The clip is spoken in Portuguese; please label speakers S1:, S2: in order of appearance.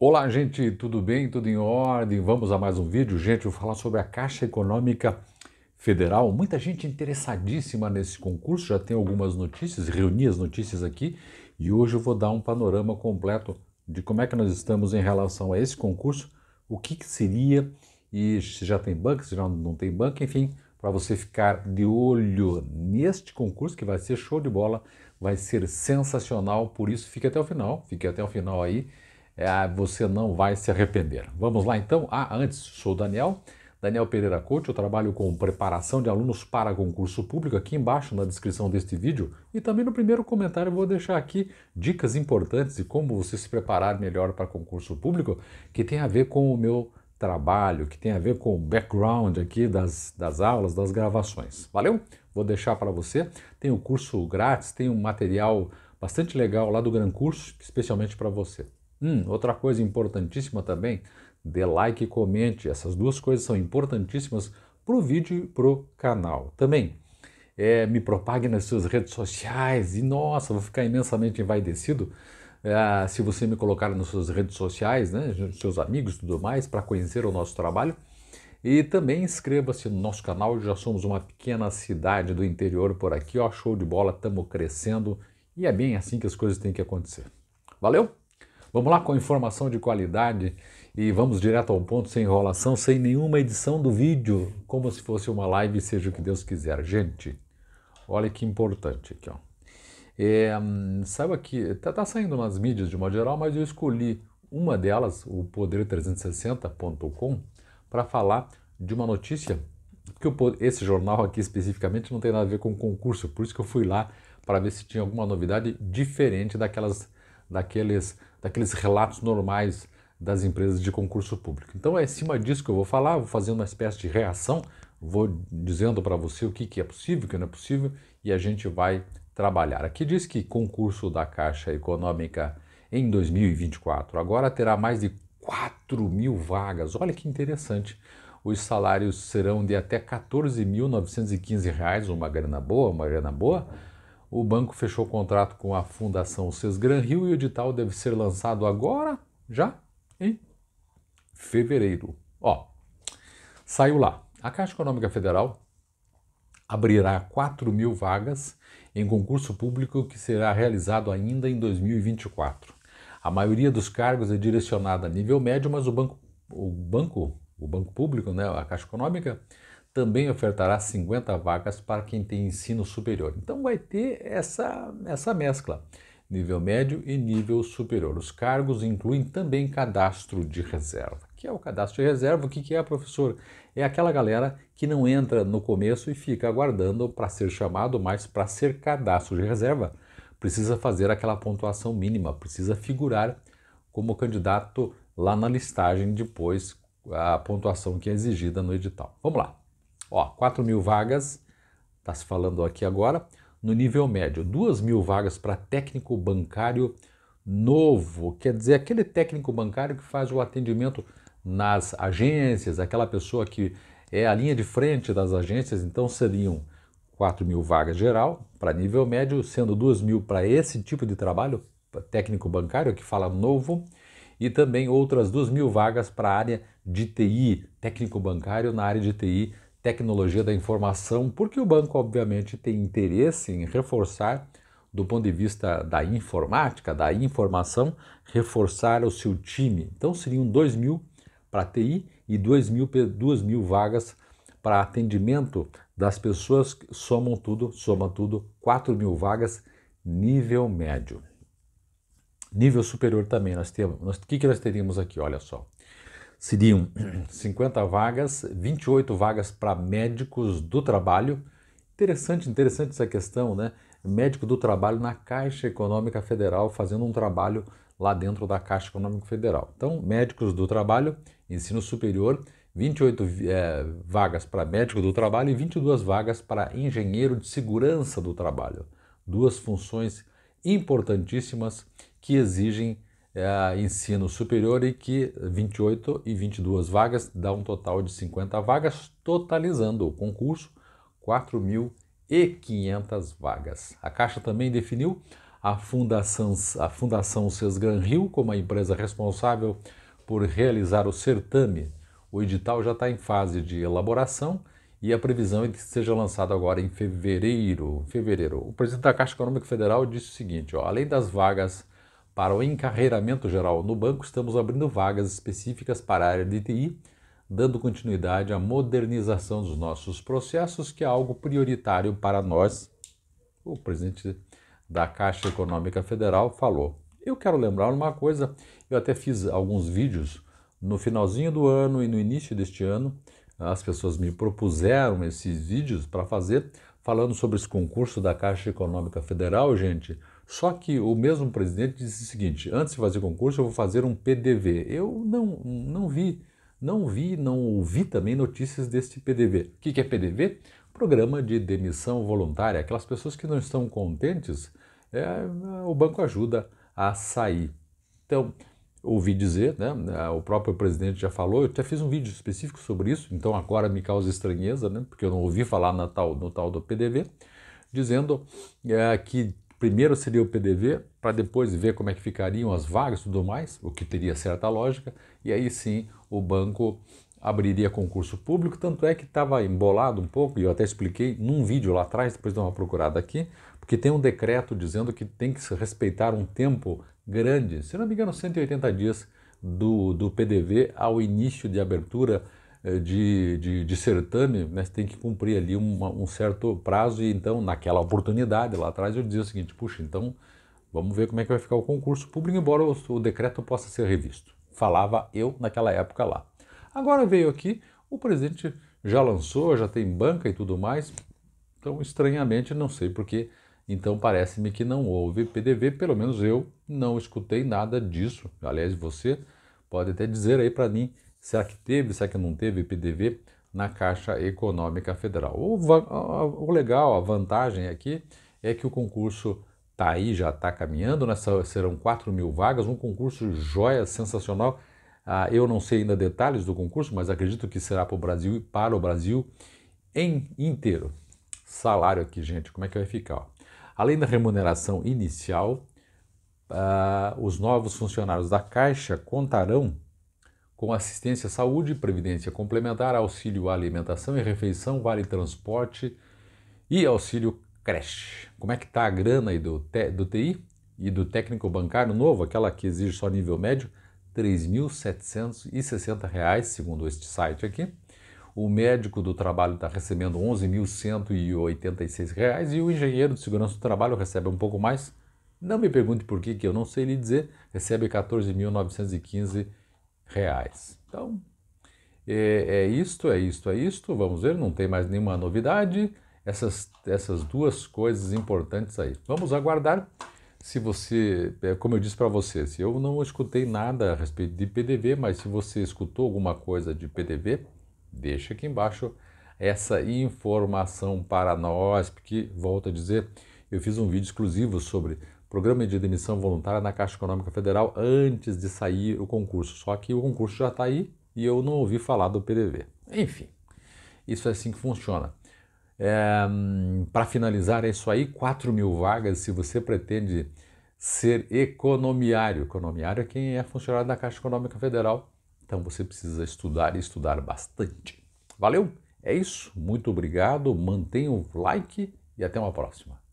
S1: Olá, gente, tudo bem? Tudo em ordem? Vamos a mais um vídeo. Gente, vou falar sobre a Caixa Econômica Federal. Muita gente interessadíssima nesse concurso, já tem algumas notícias, reuni as notícias aqui e hoje eu vou dar um panorama completo de como é que nós estamos em relação a esse concurso, o que, que seria e se já tem banco, se já não tem banco, enfim, para você ficar de olho neste concurso que vai ser show de bola, vai ser sensacional, por isso fique até o final, fique até o final aí é, ah, você não vai se arrepender. Vamos lá então? Ah, antes, sou o Daniel, Daniel Pereira Couto, eu trabalho com preparação de alunos para concurso público. Aqui embaixo na descrição deste vídeo e também no primeiro comentário eu vou deixar aqui dicas importantes de como você se preparar melhor para concurso público que tem a ver com o meu trabalho, que tem a ver com o background aqui das, das aulas, das gravações. Valeu? Vou deixar para você. Tem o um curso grátis, tem um material bastante legal lá do Gran Curso, especialmente para você. Hum, outra coisa importantíssima também, dê like e comente. Essas duas coisas são importantíssimas para o vídeo e para o canal. Também é, me propague nas suas redes sociais e, nossa, vou ficar imensamente envaidecido é, se você me colocar nas suas redes sociais, né, seus amigos e tudo mais, para conhecer o nosso trabalho. E também inscreva-se no nosso canal, já somos uma pequena cidade do interior por aqui, ó, show de bola, estamos crescendo e é bem assim que as coisas têm que acontecer. Valeu! Vamos lá com informação de qualidade e vamos direto ao ponto, sem enrolação, sem nenhuma edição do vídeo, como se fosse uma live, seja o que Deus quiser. Gente, olha que importante aqui, ó. É, hum, saiu aqui, tá, tá saindo nas mídias de modo geral, mas eu escolhi uma delas, o poder360.com, para falar de uma notícia, que esse jornal aqui especificamente não tem nada a ver com concurso, por isso que eu fui lá para ver se tinha alguma novidade diferente daquelas, daqueles daqueles relatos normais das empresas de concurso público. Então é em cima disso que eu vou falar, vou fazer uma espécie de reação, vou dizendo para você o que, que é possível, o que não é possível, e a gente vai trabalhar. Aqui diz que concurso da Caixa Econômica em 2024 agora terá mais de 4 mil vagas. Olha que interessante. Os salários serão de até R$ 14.915, uma grana boa, uma grana boa o banco fechou o contrato com a Fundação Sesgran Rio e o edital deve ser lançado agora, já em fevereiro. Ó, saiu lá. A Caixa Econômica Federal abrirá 4 mil vagas em concurso público que será realizado ainda em 2024. A maioria dos cargos é direcionada a nível médio, mas o banco, o banco, o banco público, né, a Caixa Econômica, também ofertará 50 vagas para quem tem ensino superior. Então vai ter essa, essa mescla, nível médio e nível superior. Os cargos incluem também cadastro de reserva. O que é o cadastro de reserva? O que é, professor? É aquela galera que não entra no começo e fica aguardando para ser chamado, mas para ser cadastro de reserva precisa fazer aquela pontuação mínima, precisa figurar como candidato lá na listagem depois a pontuação que é exigida no edital. Vamos lá. Ó, 4 mil vagas, está se falando aqui agora, no nível médio. 2 mil vagas para técnico bancário novo, quer dizer, aquele técnico bancário que faz o atendimento nas agências, aquela pessoa que é a linha de frente das agências, então seriam 4 mil vagas geral para nível médio, sendo 2 mil para esse tipo de trabalho, técnico bancário, que fala novo, e também outras 2 mil vagas para a área de TI, técnico bancário na área de TI, tecnologia da informação, porque o banco, obviamente, tem interesse em reforçar, do ponto de vista da informática, da informação, reforçar o seu time. Então, seriam 2 mil para TI e 2 mil, duas mil vagas para atendimento das pessoas, somam tudo, soma tudo, 4 mil vagas, nível médio. Nível superior também, nós temos. O que, que nós teríamos aqui? Olha só seriam 50 vagas, 28 vagas para médicos do trabalho. Interessante, interessante essa questão, né? Médico do trabalho na Caixa Econômica Federal, fazendo um trabalho lá dentro da Caixa Econômica Federal. Então, médicos do trabalho, ensino superior, 28 é, eh, vagas para médico do trabalho e 22 vagas para engenheiro de segurança do trabalho. Duas funções importantíssimas que exigem é, ensino superior e que 28 e 22 vagas dá um total de 50 vagas, totalizando o concurso 4.500 vagas. A Caixa também definiu a Fundação, a Fundação Sesgran Rio como a empresa responsável por realizar o certame. O edital já está em fase de elaboração e a previsão é que seja lançado agora em fevereiro. fevereiro. O presidente da Caixa Econômica Federal disse o seguinte: ó, além das vagas para o encarreiramento geral no banco, estamos abrindo vagas específicas para a área de TI, dando continuidade à modernização dos nossos processos, que é algo prioritário para nós. O presidente da Caixa Econômica Federal falou. Eu quero lembrar uma coisa, eu até fiz alguns vídeos no finalzinho do ano e no início deste ano, as pessoas me propuseram esses vídeos para fazer, falando sobre esse concurso da Caixa Econômica Federal, gente. Só que o mesmo presidente disse o seguinte: antes de fazer concurso, eu vou fazer um PDV. Eu não, não vi, não vi, não ouvi também notícias deste PDV. O que, é PDV? Programa de demissão voluntária. Aquelas pessoas que não estão contentes, é, o banco ajuda a sair. Então, ouvi dizer, né, o próprio presidente já falou, eu até fiz um vídeo específico sobre isso, então agora me causa estranheza, né, porque eu não ouvi falar na tal, no tal do PDV, dizendo é, que Primeiro seria o PDV, para depois ver como é que ficariam as vagas e tudo mais, o que teria certa lógica, e aí sim o banco abriria concurso público, tanto é que estava embolado um pouco, e eu até expliquei num vídeo lá atrás, depois dá uma procurada aqui, porque tem um decreto dizendo que tem que se respeitar um tempo grande, se não me engano 180 dias do, do PDV ao início de abertura eh, de, de, de certame, né, você tem que cumprir ali uma, um certo prazo. E então, naquela oportunidade lá atrás, eu dizia o seguinte: puxa, então vamos ver como é que vai ficar o concurso público, embora o, o decreto possa ser revisto. Falava eu naquela época lá. Agora veio aqui, o presidente já lançou, já tem banca e tudo mais. Então, estranhamente, não sei porque. Então, parece-me que não houve PDV, pelo menos eu não escutei nada disso. Aliás, você pode até dizer aí para mim Será que teve, será que não teve PDV na Caixa Econômica Federal? O, o legal, a vantagem aqui é que o concurso está aí, já está caminhando, nessa, né? serão 4 mil vagas, um concurso joia, sensacional. Ah, eu não sei ainda detalhes do concurso, mas acredito que será para o Brasil e para o Brasil em inteiro. Salário aqui, gente, como é que vai ficar? Ó? Além da remuneração inicial, ah, os novos funcionários da Caixa contarão com assistência à saúde, previdência complementar, auxílio à alimentação e refeição, vale transporte e auxílio creche. Como é que está a grana aí do, do TI e do técnico bancário novo, aquela que exige só nível médio? R$ 3.760, segundo este site aqui. O médico do trabalho está recebendo R$ 11.186 e o engenheiro de segurança do trabalho recebe um pouco mais. Não me pergunte por que, que eu não sei lhe dizer, recebe R$ 14.915 reais. Então, é, é isto, é isto, é isto. Vamos ver, não tem mais nenhuma novidade. Essas, essas duas coisas importantes aí. Vamos aguardar. Se você, é, como eu disse para você, se eu não escutei nada a respeito de PDV, mas se você escutou alguma coisa de PDV, deixa aqui embaixo essa informação para nós, porque, volto a dizer, eu fiz um vídeo exclusivo sobre programa de demissão voluntária na Caixa Econômica Federal antes de sair o concurso. Só que o concurso já está aí e eu não ouvi falar do PDV. Enfim, isso é assim que funciona. É, hum, Para finalizar, é isso aí: 4 mil vagas se você pretende ser economiário. Economiário é quem é funcionário da Caixa Econômica Federal. Então você precisa estudar e estudar bastante. Valeu? É isso. Muito obrigado. Mantenha o like e até uma próxima.